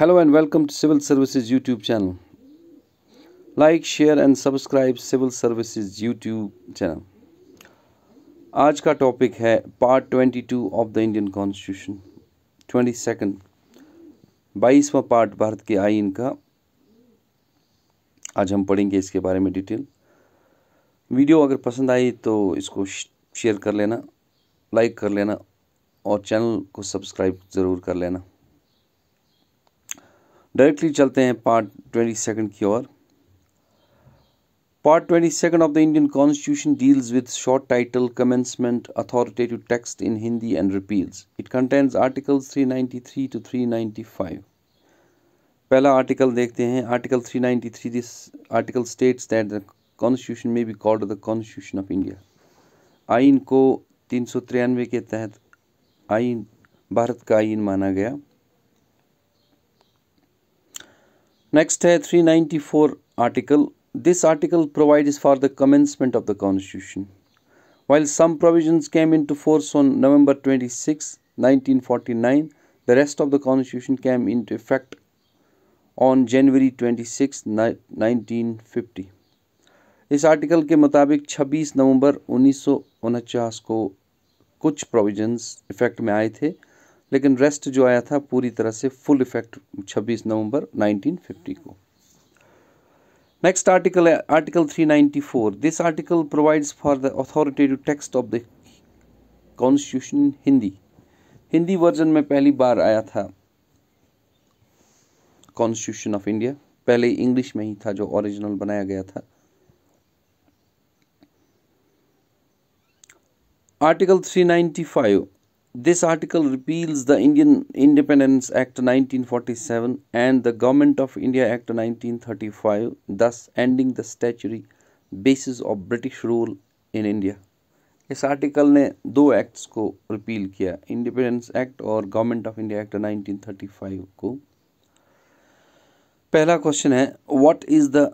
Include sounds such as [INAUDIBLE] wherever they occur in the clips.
Hello and welcome to civil services YouTube channel like share and subscribe civil Services YouTube channel आज का topic है part twenty two of the Indian constitution twenty second बाईसवा part Bharat के आइन का आज हम पढ़ेंगे इसके बारे में डिटेल वीडियो अगर पसंद आई तो इसको शेयर कर लेना लाइक कर लेना और चैनल को सब्सक्राइब ज़रूर कर लेना डायरेक्टली चलते हैं पार्ट ट्वेंटी सेकेंड की ओर part twenty second of the Indian constitution deals with short title commencement authoritative text in Hindi and repeals it contains article three ninety three to three ninety five पहला article देखते हैं article three ninety three this article states that the constitution may be called the constitution of India आइन को तीन सौ तिरानवे के तहत आइन भारत का आइन माना गया Next है uh, 394 article. This article provides for the commencement of the constitution. While some provisions came into force on November 26, 1949, the rest of the constitution came into effect on January 26, 1950. This article ke mutabik 26 November 1949 ko kuch provisions effect mein आए the. लेकिन rest जो आया था पूरी तरह से full effect 26 नवंबर 1950 को नेक्स्ट आर्टिकल है article 394 this article provides for the authoritative text of the constitution Hindi Hindi version में पहली बार आया था कॉन्स्टिट्यूशन ऑफ इंडिया पहले इंग्लिश में ही था जो ओरिजिनल बनाया गया था article 395 This article repeals the Indian Independence Act 1947 and the Government of India Act 1935, thus ending the statutory basis of British rule in India. इस आर्टिकल ने दो एक्ट्स को रिपील किया इंडिपेंडेंस एक्ट और गवर्नमेंट ऑफ इंडिया एक्ट 1935 को पहला question है what is the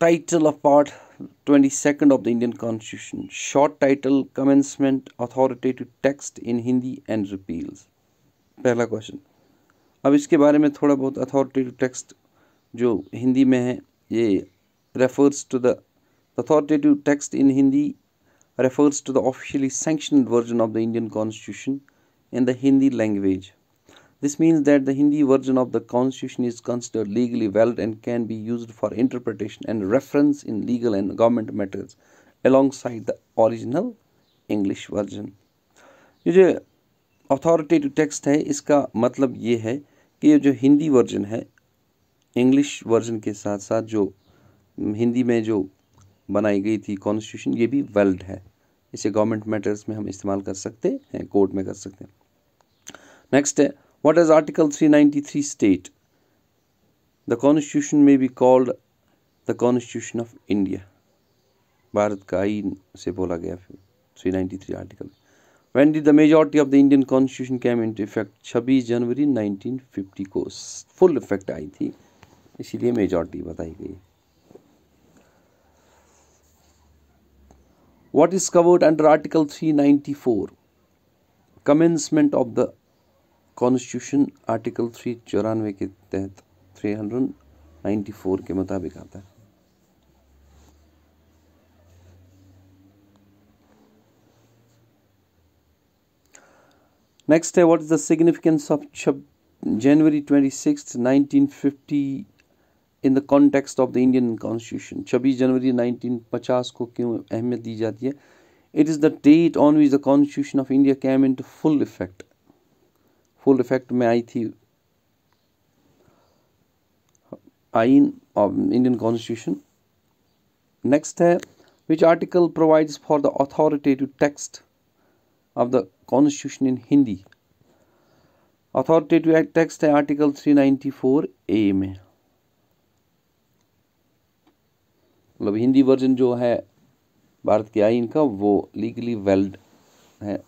title of part 22nd of the Indian Constitution. Short title Commencement Authoritative Text in Hindi and Repeals. पहला question. अब इसके बारे में थोड़ा बहुत अथॉरिटेटिव टेक्स्ट जो हिंदी में है ये refers to the text in Hindi refers to the officially sanctioned version of the Indian Constitution in the Hindi language. This means that the Hindi version of the constitution is considered legally valid and can be used for interpretation and reference in legal and government matters alongside the original English version. ये जो authoritative text है इसका मतलब ये है कि ये जो हिंदी version है English version के साथ साथ जो हिंदी में जो बनाई गई थी constitution ये भी valid है इसे government matters में हम इस्तेमाल कर सकते हैं court में कर सकते हैं Next है What does Article 393 state? The Constitution may be called the Constitution of India. Bharat ka ayin se bola gaya 393 article. When did the majority of the Indian Constitution came into effect? 26 January 1950 ko full effect aayi thi. इसीलिए majority बताई गई what is covered under 394? Commencement of the constitution article three चौरानवे के तहत three hundred ninety four के मुताबिक आता है नेक्स्ट है what is the significance of January twenty six nineteen fifty in the context of the Indian constitution छब्बीस जनवरी नाइनटीन पचास को क्यों अहमियत दी जाती है it is the date on which the constitution of India came into full effect full effect में आई थी आइन ऑफ इंडियन कॉन्स्टिट्यूशन नेक्स्ट है which article provides for the authoritative text of the constitution in Hindi authoritative text है article 394 A में मतलब Hindi version जो है भारत के आइन का वो लीगली वैलिड है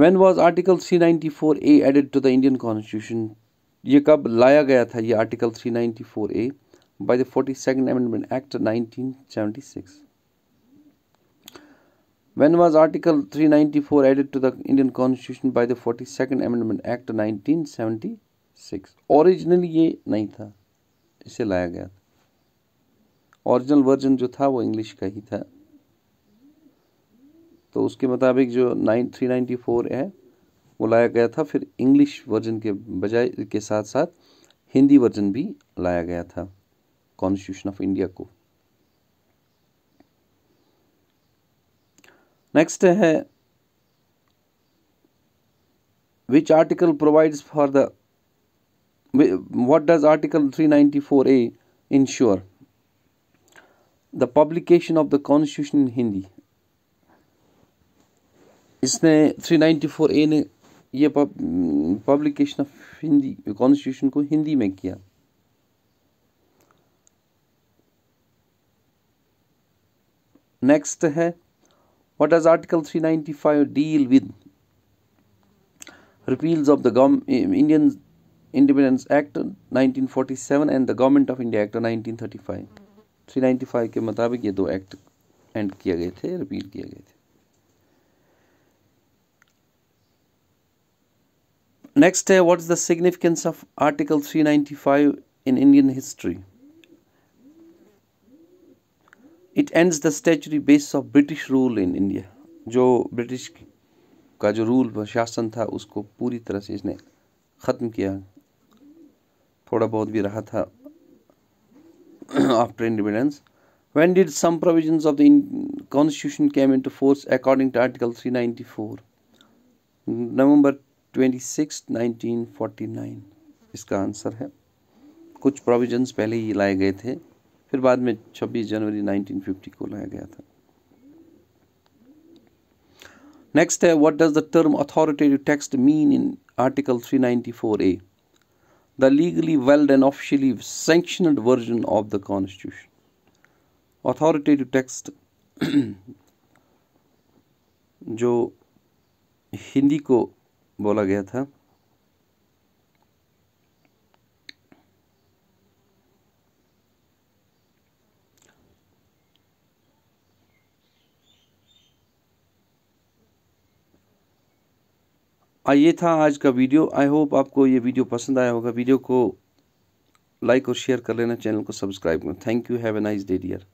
when was article 394a added to the indian constitution ये कब लाया गया था य Article article 394A by the 42nd Amendment Act 1976 when was article 394 added to the indian constitution by the 42nd amendment act 1976 originally ये नहीं था इसे लाया गया था Original version जो था वो English का ही था तो उसके मुताबिक जो नाइन थ्री नाइन्टी फोर है वो लाया गया था फिर इंग्लिश वर्जन के बजाय के साथ साथ हिंदी वर्जन भी लाया गया था कॉन्स्टिट्यूशन ऑफ इंडिया को नेक्स्ट है which article provides for the three ninety four A ensure the publication of the constitution in Hindi इसने थ्री नाइन्टी फोर ए ने ये पब्लिकेशन ऑफ हिंदी कॉन्स्टिट्यूशन को हिंदी में किया नेक्स्ट है what does article 395 deal with repeals of the गम Indian independence act 1947 and the government of India act 1935 395 के मुताबिक ये दो एक्ट एंड किए गए थे रिपील किए गए थे Next, uh, what is the significance of Article 395 in Indian history? It ends the statutory basis of British rule in India. जो British का जो rule शासन था उसको पूरी तरह से इसने ख़त्म किया थोड़ा बहुत भी रहा था [CLEARS THROAT] after independence. when did some provisions of the constitution came into force according to article 394 november twenty six nineteen forty nine इसका आंसर है कुछ प्रोविजंस पहले ही लाए गए थे फिर बाद में 26 जनवरी 1950 को लाया गया था नेक्स्ट है what does the term authoritative text mean in article 394 A the legally valid and officially sanctioned version of the constitution authoritative text जो हिंदी को बोला गया था ये था आज का वीडियो आई होप आपको ये वीडियो पसंद आया होगा वीडियो को लाइक और शेयर कर लेना चैनल को सब्सक्राइब करना thank you have a nice day dear